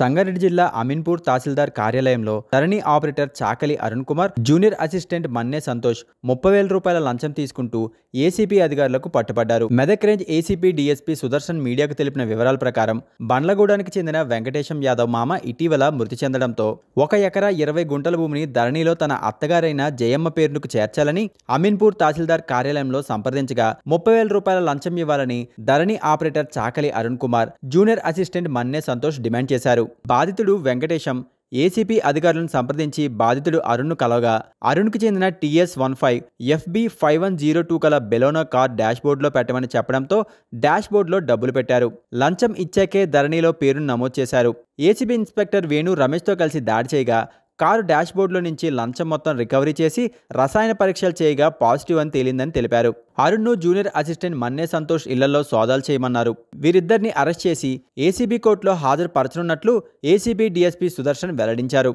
సంగారెడ్డి జిల్లా అమీన్పూర్ తహసీల్దార్ కార్యాలయంలో Dharani operator Chakali Arun Kumar junior assistant Manne Santosh ముప్పై వేల రూపాయల లంచం తీసుకుంటూ ఏసీపీ అధికారులకు పట్టుబడ్డారు Medak range ACP DSP Sudarshan మీడియాకు తెలిపిన వివరాల ప్రకారం బండ్లగూడానికి చెందిన వెంకటేశం యాదవ్ మామ ఇటీవల మృతి చెందడంతో ఒక ఎకరా ఇరవై గుంటల భూమిని ధరణిలో తన అత్తగారైన జయమ్మ పేరునుకు చేర్చాలని అమీన్పూర్ తహసీల్దార్ కార్యాలయంలో సంప్రదించగా ముప్పై వేల రూపాయల లంచం ఇవ్వాలని Dharani operator Chakali Arun Kumar junior assistant Manne Santosh demand చేశారు బాధితుడు వెంకటేశం ఏసీపీ అధికారులను సంప్రదించి బాధితుడు అరుణ్ను కలవగా అరుణ్కు చెందిన TS one five FB five one zero two కల బెలోనా కార్ డాష్ బోర్డులో పెట్టమని చెప్పడంతో డాష్ బోర్డులో డబ్బులు పెట్టారు లంచం ఇచ్చాకే ధరణిలో పేరును నమోదు చేశారు ఏసీబీ ఇన్స్పెక్టర్ వేణు రమేష్తో కలిసి దాడి చేయగా కారు డాష్ బోర్డులో నుంచి లంచం మొత్తం రికవరీ చేసి రసాయన పరీక్షలు చేయగా పాజిటివ్ అని తేలిందని తెలిపారు అరుణ్ను జూనియర్ అసిస్టెంట్ మన్నే సంతోష్ ఇళ్లలో సోదాలు చేయమన్నారు వీరిద్దరిని అరెస్ట్ చేసి ఏసీబీ కోర్టులో హాజరుపరచనున్నట్లు ఏసీబీ డీఎస్పీ సుదర్శన్ వెల్లడించారు